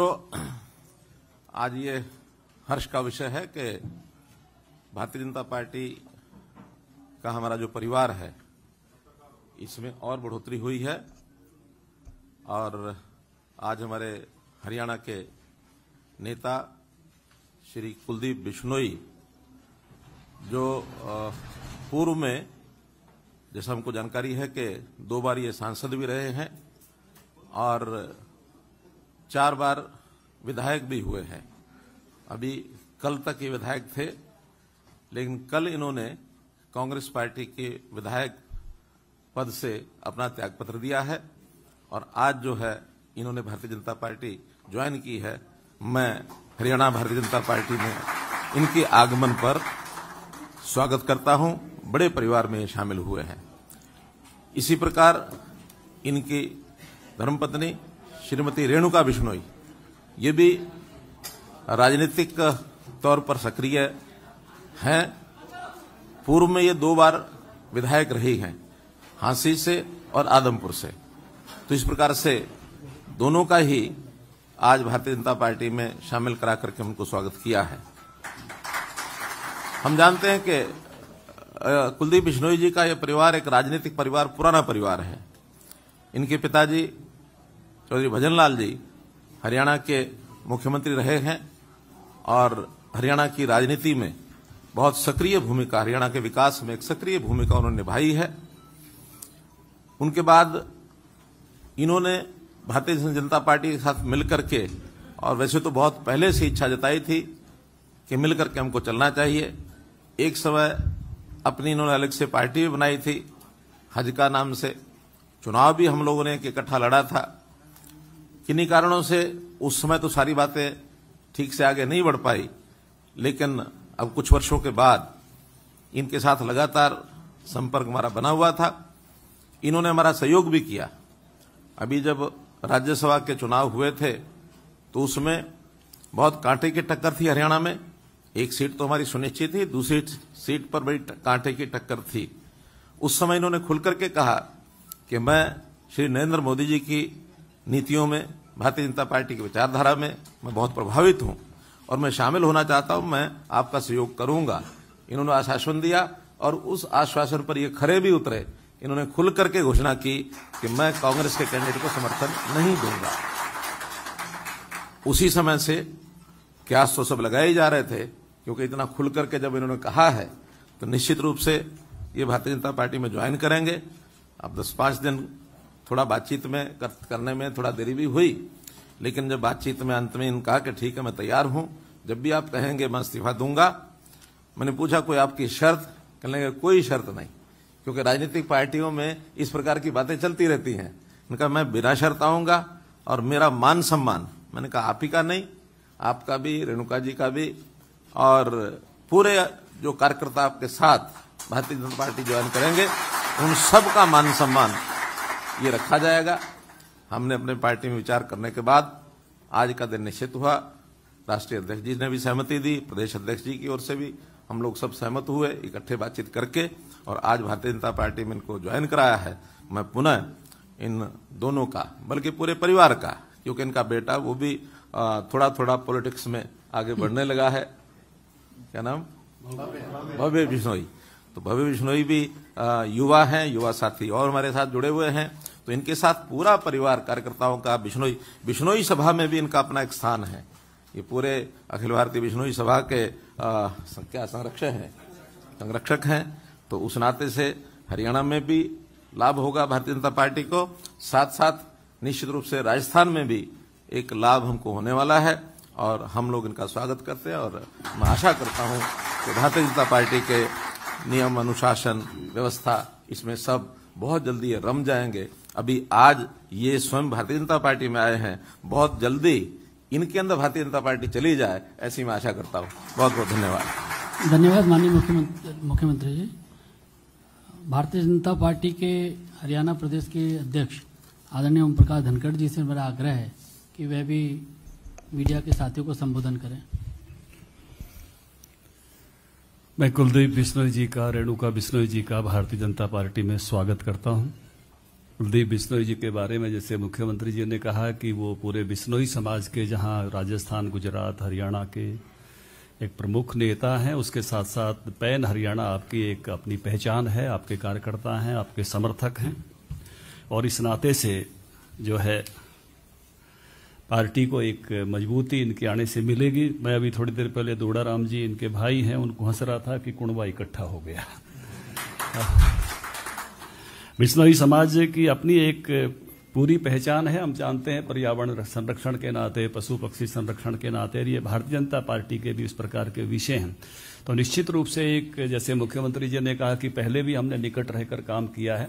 मित्रों आज ये हर्ष का विषय है कि भारतीय जनता पार्टी का हमारा जो परिवार है इसमें और बढ़ोतरी हुई है और आज हमारे हरियाणा के नेता श्री कुलदीप बिश्नोई जो पूर्व में जैसा हमको जानकारी है कि दो बार ये सांसद भी रहे हैं और चार बार विधायक भी हुए हैं अभी कल तक ये विधायक थे लेकिन कल इन्होंने कांग्रेस पार्टी के विधायक पद से अपना त्यागपत्र दिया है और आज जो है इन्होंने भारतीय जनता पार्टी ज्वाइन की है मैं हरियाणा भारतीय जनता पार्टी में इनके आगमन पर स्वागत करता हूं बड़े परिवार में शामिल हुए हैं इसी प्रकार इनकी धर्मपत्नी श्रीमती रेणुका बिश्नोई ये भी राजनीतिक तौर पर सक्रिय हैं पूर्व में ये दो बार विधायक रही हैं हांसी से और आदमपुर से तो इस प्रकार से दोनों का ही आज भारतीय जनता पार्टी में शामिल करा करके उनको स्वागत किया है हम जानते हैं कि कुलदीप बिश्नोई जी का यह परिवार एक राजनीतिक परिवार पुराना परिवार है इनके पिताजी चौधरी भजन लाल जी हरियाणा के मुख्यमंत्री रहे हैं और हरियाणा की राजनीति में बहुत सक्रिय भूमिका हरियाणा के विकास में एक सक्रिय भूमिका उन्होंने निभाई है उनके बाद इन्होंने भारतीय जनता पार्टी के साथ मिलकर के और वैसे तो बहुत पहले से इच्छा जताई थी कि मिलकर के हमको चलना चाहिए एक समय अपनी इन्होंने अलग से पार्टी भी बनाई थी हज का नाम से चुनाव भी हम लोगों ने इकट्ठा लड़ा था किन्हीं कारणों से उस समय तो सारी बातें ठीक से आगे नहीं बढ़ पाई लेकिन अब कुछ वर्षों के बाद इनके साथ लगातार संपर्क हमारा बना हुआ था इन्होंने हमारा सहयोग भी किया अभी जब राज्यसभा के चुनाव हुए थे तो उसमें बहुत कांटे की टक्कर थी हरियाणा में एक सीट तो हमारी सुनिश्चित थी दूसरी सीट पर बड़ी कांटे की टक्कर थी उस समय इन्होंने खुलकर के कहा कि मैं श्री नरेंद्र मोदी जी की नीतियों में भारतीय जनता पार्टी की विचारधारा में मैं बहुत प्रभावित हूं और मैं शामिल होना चाहता हूं मैं आपका सहयोग करूंगा इन्होंने आश्वासन दिया और उस आश्वासन पर ये खरे भी उतरे इन्होंने खुल करके घोषणा की कि मैं कांग्रेस के कैंडिडेट को समर्थन नहीं दूंगा उसी समय से क्या तो सब लगाए जा रहे थे क्योंकि इतना खुल करके जब इन्होंने कहा है तो निश्चित रूप से ये भारतीय जनता पार्टी में ज्वाइन करेंगे अब दस पांच दिन थोड़ा बातचीत में कर, करने में थोड़ा देरी भी हुई लेकिन जब बातचीत में अंत में इन कहा कि ठीक है मैं तैयार हूं जब भी आप कहेंगे मैं इस्तीफा दूंगा मैंने पूछा कोई आपकी शर्त कहने लगे कोई शर्त नहीं क्योंकि राजनीतिक पार्टियों में इस प्रकार की बातें चलती रहती हैं इनका मैं बिना शर्त आऊंगा और मेरा मान सम्मान मैंने कहा आप ही का नहीं आपका भी रेणुका जी का भी और पूरे जो कार्यकर्ता आपके साथ भारतीय जनता पार्टी ज्वाइन करेंगे उन सब का मान सम्मान ये रखा जाएगा हमने अपने पार्टी में विचार करने के बाद आज का दिन निश्चित हुआ राष्ट्रीय अध्यक्ष जी ने भी सहमति दी प्रदेश अध्यक्ष जी की ओर से भी हम लोग सब सहमत हुए इकट्ठे बातचीत करके और आज भारतीय जनता पार्टी में इनको ज्वाइन कराया है मैं पुनः इन दोनों का बल्कि पूरे परिवार का क्योंकि इनका बेटा वो भी थोड़ा थोड़ा पॉलिटिक्स में आगे बढ़ने लगा है क्या नाम भव्य बिश्नोई तो भव्य बिश्नोई भी युवा हैं युवा साथी और हमारे साथ जुड़े हुए हैं तो इनके साथ पूरा परिवार कार्यकर्ताओं का बिश्नोई बिश्नोई सभा में भी इनका अपना एक स्थान है ये पूरे अखिल भारतीय बिश्नोई सभा के क्या संरक्षक हैं संरक्षक हैं तो उस नाते से हरियाणा में भी लाभ होगा भारतीय जनता पार्टी को साथ साथ निश्चित रूप से राजस्थान में भी एक लाभ हमको होने वाला है और हम लोग इनका स्वागत करते हैं और मैं आशा करता हूं कि भारतीय जनता पार्टी के नियम अनुशासन व्यवस्था इसमें सब बहुत जल्दी रम जाएंगे अभी आज ये स्वयं भारतीय जनता पार्टी में आए हैं बहुत जल्दी इनके अंदर भारतीय जनता पार्टी चली जाए ऐसी मैं आशा करता हूँ बहुत बहुत धन्यवाद धन्यवाद माननीय मुख्यमंत्री मुख्यमंत्री जी भारतीय जनता पार्टी के हरियाणा प्रदेश के अध्यक्ष आदरणीय ओम प्रकाश धनखड़ जी से मेरा आग्रह है कि वह भी मीडिया के साथियों को संबोधन करें मैं कुलदीप बिश्नोई जी का रेणुका बिश्नोई जी का भारतीय जनता पार्टी में स्वागत करता हूं कुलदीप बिश्नोई जी के बारे में जैसे मुख्यमंत्री जी ने कहा कि वो पूरे बिश्नोई समाज के जहां राजस्थान गुजरात हरियाणा के एक प्रमुख नेता हैं उसके साथ साथ पैन हरियाणा आपकी एक अपनी पहचान है आपके कार्यकर्ता हैं आपके समर्थक हैं और इस नाते से जो है पार्टी को एक मजबूती इनके आने से मिलेगी मैं अभी थोड़ी देर पहले दोडाराम जी इनके भाई हैं उनको हंस रहा था कि कुणवा इकट्ठा हो गया मिशनरी समाज की अपनी एक पूरी पहचान है हम जानते हैं पर्यावरण संरक्षण के नाते पशु पक्षी संरक्षण के नाते ये भारतीय जनता पार्टी के भी इस प्रकार के विषय हैं तो निश्चित रूप से एक जैसे मुख्यमंत्री जी ने कहा कि पहले भी हमने निकट रहकर काम किया है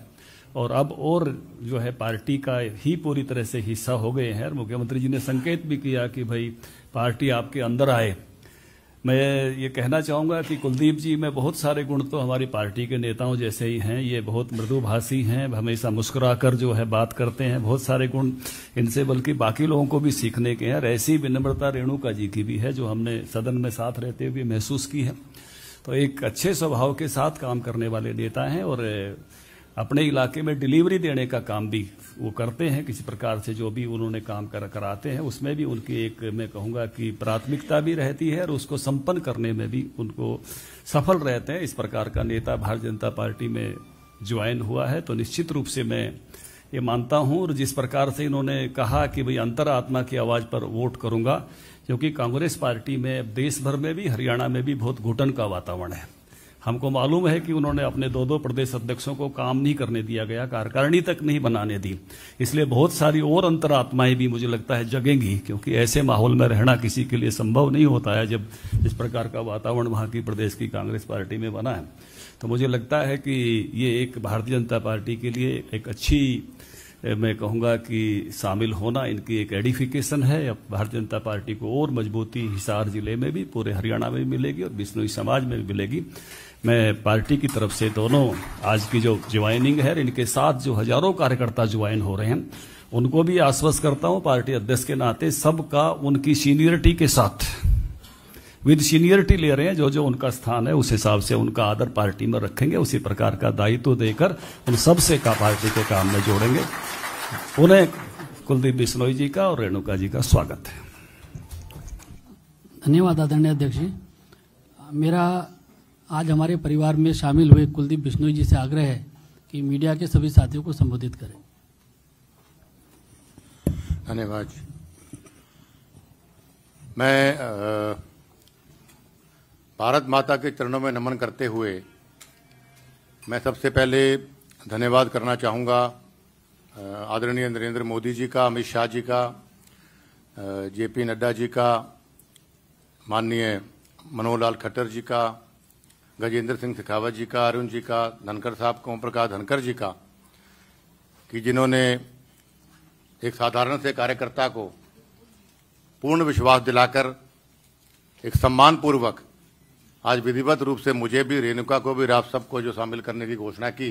और अब और जो है पार्टी का ही पूरी तरह से हिस्सा हो गए हैं और मुख्यमंत्री जी ने संकेत भी किया कि भाई पार्टी आपके अंदर आए मैं ये कहना चाहूंगा कि कुलदीप जी में बहुत सारे गुण तो हमारी पार्टी के नेताओं जैसे ही हैं ये बहुत मृदुभाषी हैं हमेशा मुस्कुराकर जो है बात करते हैं बहुत सारे गुण इनसे बल्कि बाकी लोगों को भी सीखने के हैं और ऐसी विनम्रता रेणुका जी की भी है जो हमने सदन में साथ रहते हुए महसूस की है तो एक अच्छे स्वभाव के साथ काम करने वाले नेता हैं और अपने इलाके में डिलीवरी देने का काम भी वो करते हैं किसी प्रकार से जो भी उन्होंने काम कर कराते हैं उसमें भी उनकी एक मैं कहूंगा कि प्राथमिकता भी रहती है और उसको संपन्न करने में भी उनको सफल रहते हैं इस प्रकार का नेता भारतीय जनता पार्टी में ज्वाइन हुआ है तो निश्चित रूप से मैं ये मानता हूं और जिस प्रकार से इन्होंने कहा कि भाई अंतरात्मा की आवाज़ पर वोट करूंगा क्योंकि कांग्रेस पार्टी में देश भर में भी हरियाणा में भी बहुत घुटन का वातावरण है हमको मालूम है कि उन्होंने अपने दो दो प्रदेश अध्यक्षों को काम नहीं करने दिया गया कार्यकारिणी तक नहीं बनाने दी इसलिए बहुत सारी और अंतरात्माएं भी मुझे लगता है जगेंगी क्योंकि ऐसे माहौल में रहना किसी के लिए संभव नहीं होता है जब इस प्रकार का वातावरण वहां की प्रदेश की कांग्रेस पार्टी में बना है तो मुझे लगता है कि ये एक भारतीय जनता पार्टी के लिए एक अच्छी मैं कहूँगा कि शामिल होना इनकी एक एडिफिकेशन है अब भारतीय जनता पार्टी को और मजबूती हिसार जिले में भी पूरे हरियाणा में भी मिलेगी और बिश्नोई समाज में भी मिलेगी मैं पार्टी की तरफ से दोनों आज की जो ज्वाइनिंग है इनके साथ जो हजारों कार्यकर्ता ज्वाइन हो रहे हैं उनको भी आश्वस्त करता हूं पार्टी अध्यक्ष के नाते सबका उनकी सीनियरिटी के साथ विद सीनियरिटी ले रहे हैं जो जो उनका स्थान है उस हिसाब से उनका आदर पार्टी में रखेंगे उसी प्रकार का दायित्व देकर उन सबसे का पार्टी के काम में जोड़ेंगे उन्हें कुलदीप बिश्नोई जी का और रेणुका जी का स्वागत है धन्यवाद आदरणीय अध्यक्ष जी मेरा आज हमारे परिवार में शामिल हुए कुलदीप बिश्नोई जी से आग्रह है कि मीडिया के सभी साथियों को संबोधित करें धन्यवाद मैं भारत माता के चरणों में नमन करते हुए मैं सबसे पहले धन्यवाद करना चाहूँगा आदरणीय नरेंद्र मोदी जी का अमित शाह जी का जेपी नड्डा जी का माननीय मनोहर लाल खट्टर जी का गजेंद्र सिंह शेखावत जी का अरुण जी का धनकर साहब का ओम प्रकाश धनकर जी का कि जिन्होंने एक साधारण से कार्यकर्ता को पूर्ण विश्वास दिलाकर एक सम्मान पूर्वक आज विधिवत रूप से मुझे भी रेणुका को भी आप सबको जो शामिल करने की घोषणा की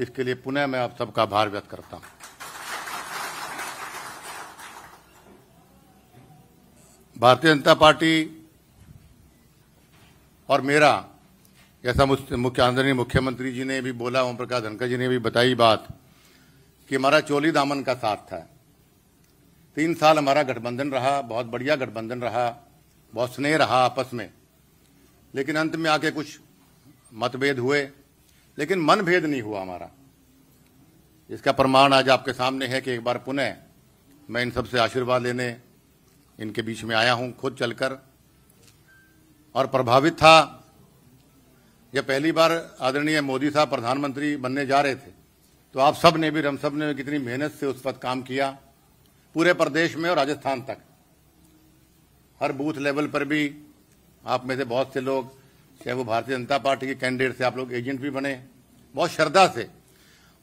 इसके लिए पुनः मैं आप सबका आभार व्यक्त करता हूं भारतीय जनता पार्टी और मेरा जैसा मुख्य आदरणीय मुख्यमंत्री जी ने भी बोला ओम प्रकाश धनखड़ जी ने भी बताई बात कि हमारा चोली दामन का साथ था तीन साल हमारा गठबंधन रहा बहुत बढ़िया गठबंधन रहा बहुत स्नेह रहा आपस में लेकिन अंत में आके कुछ मतभेद हुए लेकिन मन भेद नहीं हुआ हमारा इसका प्रमाण आज आपके सामने है कि एक बार पुनः मैं इन सबसे आशीर्वाद लेने इनके बीच में आया हूं खुद चलकर और प्रभावित था जब पहली बार आदरणीय मोदी साहब प्रधानमंत्री बनने जा रहे थे तो आप सब ने भी हम सब ने कितनी मेहनत से उस वक्त काम किया पूरे प्रदेश में और राजस्थान तक हर बूथ लेवल पर भी आप में से बहुत से लोग चाहे वो भारतीय जनता पार्टी के कैंडिडेट से आप लोग एजेंट भी बने बहुत श्रद्धा से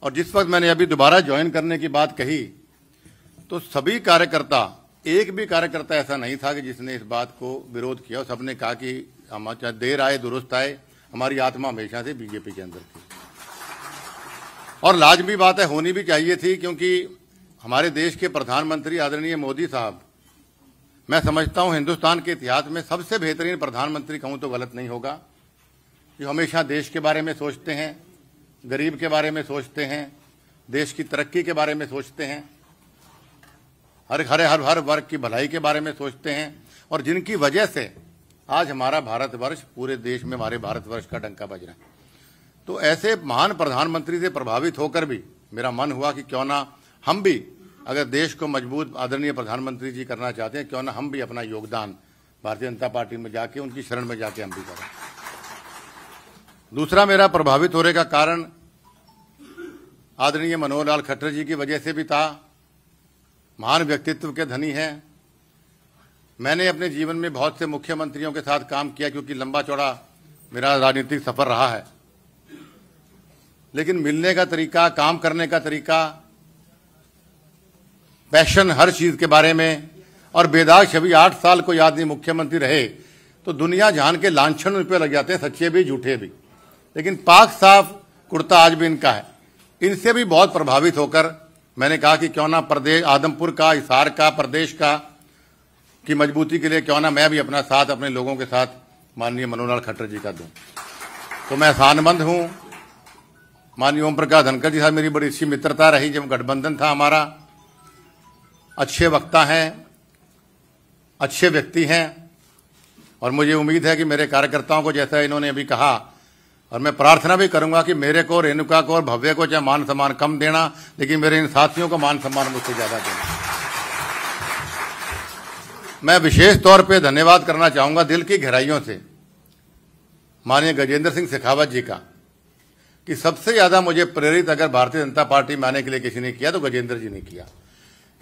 और जिस वक्त मैंने अभी दोबारा ज्वाइन करने की बात कही तो सभी कार्यकर्ता एक भी कार्यकर्ता ऐसा नहीं था कि जिसने इस बात को विरोध किया और सबने कहा कि हम चाहे देर आए दुरुस्त आए हमारी आत्मा हमेशा से बीजेपी के अंदर थी और लाजमी बात है होनी भी चाहिए थी क्योंकि हमारे देश के प्रधानमंत्री आदरणीय मोदी साहब मैं समझता हूं हिंदुस्तान के इतिहास में सबसे बेहतरीन प्रधानमंत्री कहूं तो गलत नहीं होगा जो हमेशा देश के बारे में सोचते हैं गरीब के बारे में सोचते हैं देश की तरक्की के बारे में सोचते हैं हर हरे हर हर वर्ग की भलाई के बारे में सोचते हैं और जिनकी वजह से आज हमारा भारतवर्ष पूरे देश में हमारे भारतवर्ष का डंका बज रहा है तो ऐसे महान प्रधानमंत्री से प्रभावित होकर भी मेरा मन हुआ कि क्यों ना हम भी अगर देश को मजबूत आदरणीय प्रधानमंत्री जी करना चाहते हैं क्यों ना हम भी अपना योगदान भारतीय जनता पार्टी में जाके उनकी शरण में जाके हम भी करें दूसरा मेरा प्रभावित होने का कारण आदरणीय मनोहर लाल खट्टर जी की वजह से भी था महान व्यक्तित्व के धनी हैं मैंने अपने जीवन में बहुत से मुख्यमंत्रियों के साथ काम किया क्योंकि लंबा चौड़ा मेरा राजनीतिक सफर रहा है लेकिन मिलने का तरीका काम करने का तरीका पैशन हर चीज के बारे में और बेदाग छवि आठ साल को याद नहीं मुख्यमंत्री रहे तो दुनिया जान के लाछन पे लग जाते हैं सच्चे भी झूठे भी लेकिन पाक साफ कुर्ता आज भी इनका है इनसे भी बहुत प्रभावित होकर मैंने कहा कि क्यों ना प्रदेश आदमपुर का हिसार का प्रदेश का की मजबूती के लिए क्यों ना मैं भी अपना साथ अपने लोगों के साथ माननीय मनोहर खट्टर जी का दूं तो मैं एहसानमंद हूं माननीय ओम प्रकाश धनखड़ जी साहब मेरी बड़ी अच्छी मित्रता रही जब गठबंधन था हमारा अच्छे वक्ता हैं अच्छे व्यक्ति हैं और मुझे उम्मीद है कि मेरे कार्यकर्ताओं को जैसा इन्होंने अभी कहा और मैं प्रार्थना भी करूंगा कि मेरे को रेणुका को और भव्य को चाहे मान सम्मान कम देना लेकिन मेरे इन साथियों को मान सम्मान मुझसे ज्यादा देना मैं विशेष तौर पे धन्यवाद करना चाहूंगा दिल की गहराइयों से माननीय गजेंद्र सिंह शेखावत जी का कि सबसे ज़्यादा मुझे प्रेरित अगर भारतीय जनता पार्टी में आने के लिए किसी ने किया तो गजेंद्र जी ने किया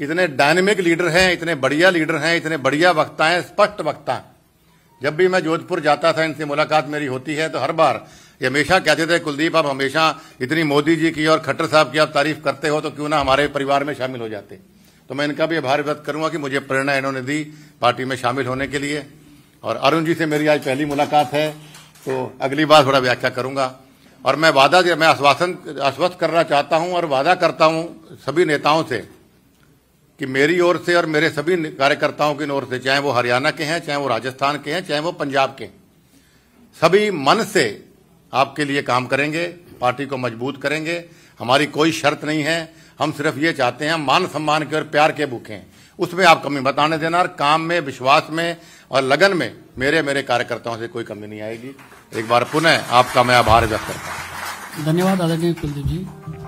इतने डायनेमिक लीडर हैं इतने बढ़िया लीडर हैं इतने बढ़िया वक्ता हैं स्पष्ट वक्ता जब भी मैं जोधपुर जाता था इनसे मुलाकात मेरी होती है तो हर बार ये हमेशा कहते थे कुलदीप आप हमेशा इतनी मोदी जी की और खट्टर साहब की आप तारीफ करते हो तो क्यों ना हमारे परिवार में शामिल हो जाते हैं तो मैं इनका भी आभार व्यक्त करूंगा कि मुझे प्रेरणा इन्होंने दी पार्टी में शामिल होने के लिए और अरुण जी से मेरी आज पहली मुलाकात है तो अगली बार थोड़ा व्याख्या करूंगा और मैं वादा मैं आश्वासन आश्वस्त करना चाहता हूं और वादा करता हूं सभी नेताओं से कि मेरी ओर से और मेरे सभी कार्यकर्ताओं की ओर से चाहे वो हरियाणा के हैं चाहे वो राजस्थान के हैं चाहे वो पंजाब के सभी मन से आपके लिए काम करेंगे पार्टी को मजबूत करेंगे हमारी कोई शर्त नहीं है हम सिर्फ ये चाहते हैं मान सम्मान के और प्यार के भूखे हैं उसमें आप कमी बताने देना और काम में विश्वास में और लगन में मेरे मेरे कार्यकर्ताओं से कोई कमी नहीं आएगी एक बार पुनः आपका मैं आभार व्यक्त करता हूँ धन्यवाद आदरणीय कुलदीप जी